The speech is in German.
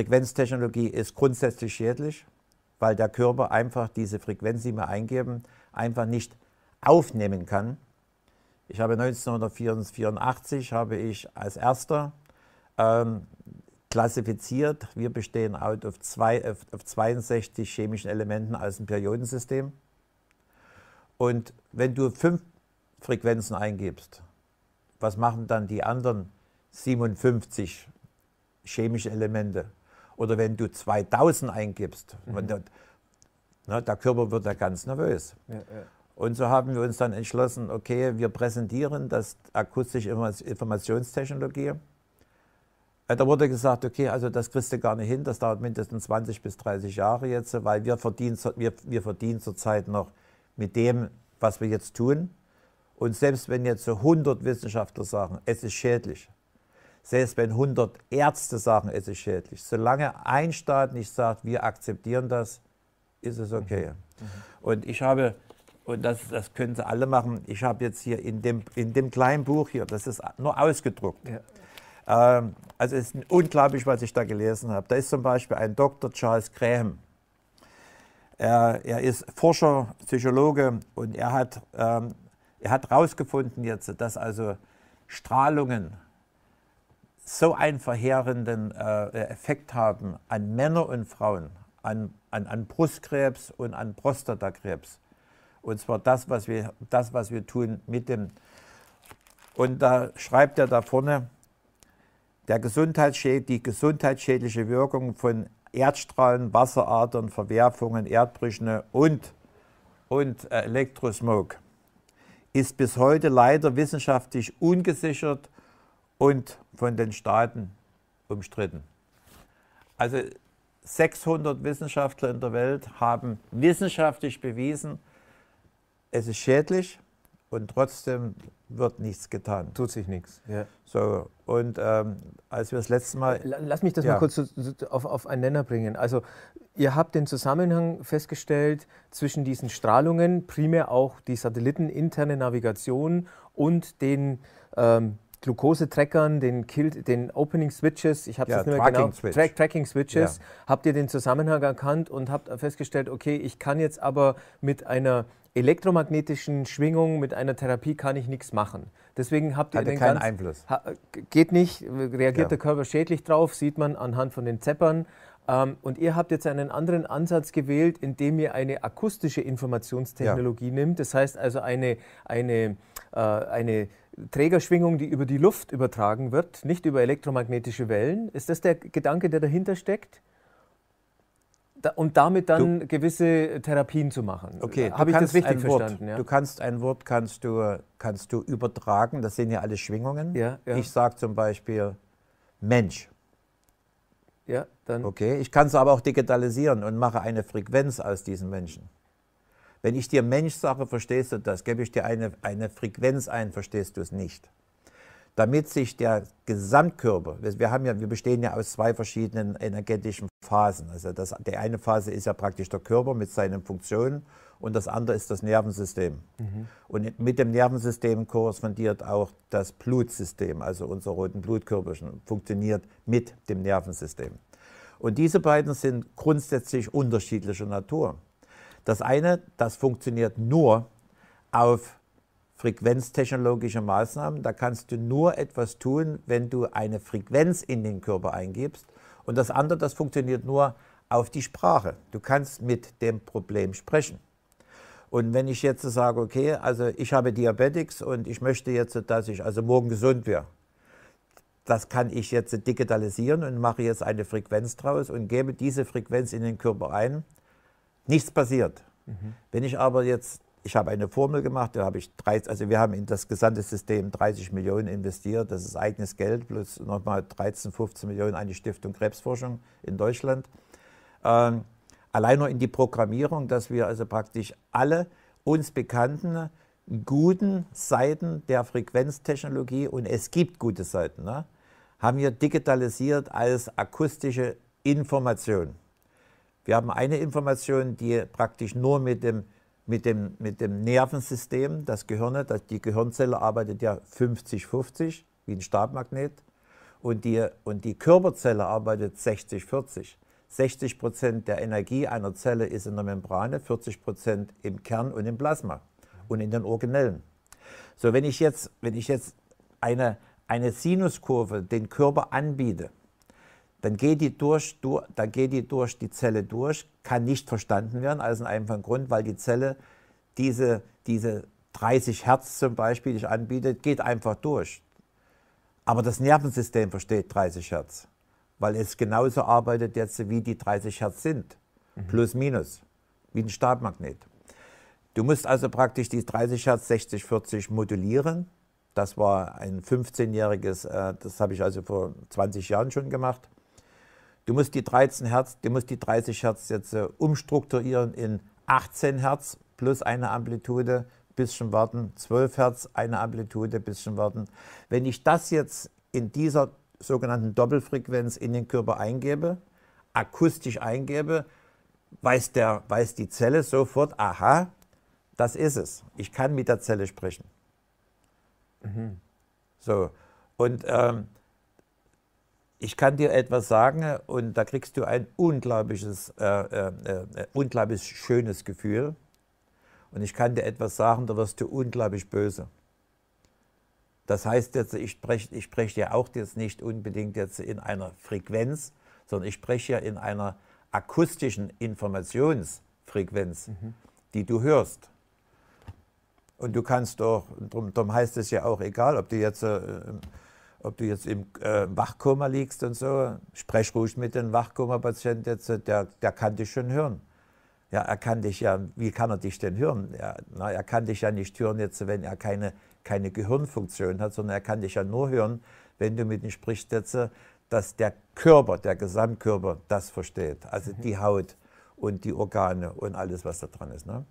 Frequenztechnologie ist grundsätzlich schädlich, weil der Körper einfach diese Frequenz, die wir eingeben, einfach nicht aufnehmen kann. Ich habe 1984 habe ich als erster ähm, klassifiziert, wir bestehen out auf, zwei, auf, 62 chemischen Elementen aus dem Periodensystem. Und wenn du fünf Frequenzen eingibst, was machen dann die anderen 57 chemischen Elemente? Oder wenn du 2000 eingibst, mhm. der, ne, der, Körper wird ja ganz nervös. Ja, ja. Und so haben wir uns dann entschlossen, okay, wir präsentieren das akustische Informationstechnologie. Äh, da wurde gesagt, okay, also das kriegst du gar nicht hin, das dauert mindestens 20 bis 30 Jahre jetzt, weil wir verdienen, wir, wir verdienen zurzeit noch mit dem, was wir jetzt tun. Und selbst wenn jetzt so 100 Wissenschaftler sagen, es ist schädlich, selbst wenn 100 Ärzte sagen, es ist schädlich. Solange ein Staat nicht sagt, wir akzeptieren das, ist es okay. Mhm. mhm. Und ich habe, und das, das können Sie alle machen, ich habe jetzt hier in dem, in dem kleinen Buch hier, das ist nur ausgedruckt. Ja. Ähm, also es ist unglaublich, was ich da gelesen habe. Da ist zum Beispiel ein Dr. Charles Graham. Er, er ist Forscher, Psychologe und er hat, ähm, jetzt, dass also Strahlungen so einen verheerenden äh, Effekt haben an Männer und Frauen, an, an, an Brustkrebs und an Prostatakrebs. Und zwar das, was wir, das, was wir tun mit dem. Und da schreibt er da vorne, der Gesundheitsschäd die gesundheitsschädliche Wirkung von Erdstrahlen, Wasseradern, Verwerfungen, Erdbrüchen und, und äh, Elektrosmog ist bis heute leider wissenschaftlich ungesichert und von den Staaten umstritten. Also 600 Wissenschaftler in der Welt haben wissenschaftlich bewiesen, es ist schädlich und trotzdem wird nichts getan. Tut sich nichts. Ja. So, und ähm, als wir das letzte Mal. Lass mich das ja. mal kurz auf, auf einen Nenner bringen. Also, ihr habt den Zusammenhang festgestellt zwischen diesen Strahlungen, primär auch die satelliteninterne Navigation und den. Ähm, Glukosetrackern, den, den Opening Switches, ich habe ja, das nicht mehr genau, Switch. Tra Tracking Switches, ja. habt ihr den Zusammenhang erkannt und habt festgestellt, okay, ich kann jetzt aber mit einer elektromagnetischen Schwingung, mit einer Therapie kann ich nichts machen. Deswegen habt ihr den keinen ganz, Einfluss. geht nicht, reagiert ja. der Körper schädlich drauf, sieht man anhand von den Zeppern. Ähm, und ihr habt jetzt einen anderen Ansatz gewählt, indem ihr eine akustische Informationstechnologie ja. nimmt. Das heißt also eine, eine äh, eine Trägerschwingung, die über die Luft übertragen wird, nicht über elektromagnetische Wellen. Ist das der Gedanke, der dahinter steckt? Da, und damit dann du, gewisse Therapien zu machen. Okay, habe ich das richtig verstanden? Ja? Du kannst ein Wort kannst du, kannst du übertragen, das sind ja alle Schwingungen. Ja, ja. Ich sage zum Beispiel Mensch. Ja, dann. Okay, ich kann es aber auch digitalisieren und mache eine Frequenz aus diesen Menschen. Wenn ich dir Mensch sage, verstehst du das, gebe ich dir eine, eine Frequenz ein, verstehst du es nicht. Damit sich der Gesamtkörper, wir, haben ja, wir bestehen ja aus zwei verschiedenen energetischen Phasen. Also das, die eine Phase ist ja praktisch der Körper mit seinen Funktionen und das andere ist das Nervensystem. Mhm. Und mit dem Nervensystem korrespondiert auch das Blutsystem, also unser roten Blutkörperchen, funktioniert mit dem Nervensystem. Und diese beiden sind grundsätzlich unterschiedlicher Natur. Das eine, das funktioniert nur auf frequenztechnologische Maßnahmen. Da kannst du nur etwas tun, wenn du eine Frequenz in den Körper eingibst. Und das andere, das funktioniert nur auf die Sprache. Du kannst mit dem Problem sprechen. Und wenn ich jetzt sage, okay, also ich habe Diabetics und ich möchte jetzt, dass ich also morgen gesund wäre, das kann ich jetzt digitalisieren und mache jetzt eine Frequenz draus und gebe diese Frequenz in den Körper ein. Nichts passiert. Mhm. Wenn ich aber jetzt, ich habe eine Formel gemacht, da habe ich 30, also wir haben in das gesamte System 30 Millionen investiert, das ist eigenes Geld, plus nochmal 13, 15 Millionen an die Stiftung Krebsforschung in Deutschland. Ähm, allein nur in die Programmierung, dass wir also praktisch alle uns bekannten guten Seiten der Frequenztechnologie, und es gibt gute Seiten, ne, haben wir digitalisiert als akustische Information. Wir haben eine Information, die praktisch nur mit dem, mit dem, mit dem Nervensystem, das Gehirn, das, die Gehirnzelle arbeitet ja 50-50, wie ein Stabmagnet. Und die, und die Körperzelle arbeitet 60-40. 60 Prozent der Energie einer Zelle ist in der Membrane, 40 Prozent im Kern und im Plasma und in den Organellen. So, wenn ich jetzt, wenn ich jetzt eine, eine Sinuskurve den Körper anbiete, dann geht, die durch, du, dann geht die durch die Zelle durch, kann nicht verstanden werden, als ein einfacher Grund, weil die Zelle diese, diese 30 Hertz zum Beispiel, die ich anbiete, geht einfach durch. Aber das Nervensystem versteht 30 Hertz, weil es genauso arbeitet jetzt, wie die 30 Hertz sind. Mhm. Plus, minus, wie ein Stabmagnet. Du musst also praktisch die 30 Hertz 60, 40 modulieren. Das war ein 15-jähriges, äh, das habe ich also vor 20 Jahren schon gemacht. Du musst die 13 Hertz, du musst die 30 Hertz jetzt äh, umstrukturieren in 18 Hertz plus eine Amplitude, bisschen warten, 12 Hertz, eine Amplitude, bisschen warten. Wenn ich das jetzt in dieser sogenannten Doppelfrequenz in den Körper eingebe, akustisch eingebe, weiß, der, weiß die Zelle sofort, aha, das ist es. Ich kann mit der Zelle sprechen. Mhm. So, und ähm, ich kann dir etwas sagen äh, und da kriegst du ein unglaubliches, äh, äh, äh, äh unglaublich schönes Gefühl. Und ich kann dir etwas sagen, da wirst du unglaublich böse. Das heißt jetzt, ich spreche ich sprech ja auch jetzt nicht unbedingt jetzt in einer Frequenz, sondern ich spreche ja in einer akustischen Informationsfrequenz, mhm. die du hörst. Und du kannst doch, darum heißt es ja auch, egal, ob du jetzt äh, ob du jetzt im äh, Wachkoma liegst und so, sprech ruhig mit dem wachkoma patienten der, der kann dich schon hören. Ja, er kann dich ja, wie kann er dich denn hören? Ja, na, er kann dich ja nicht hören jetzt, wenn er keine, keine Gehirnfunktion hat, sondern er kann dich ja nur hören, wenn du mit ihm sprichst jetzt, dass der Körper, der Gesamtkörper das versteht. Also mhm. die Haut und die Organe und alles, was da dran ist. Ne?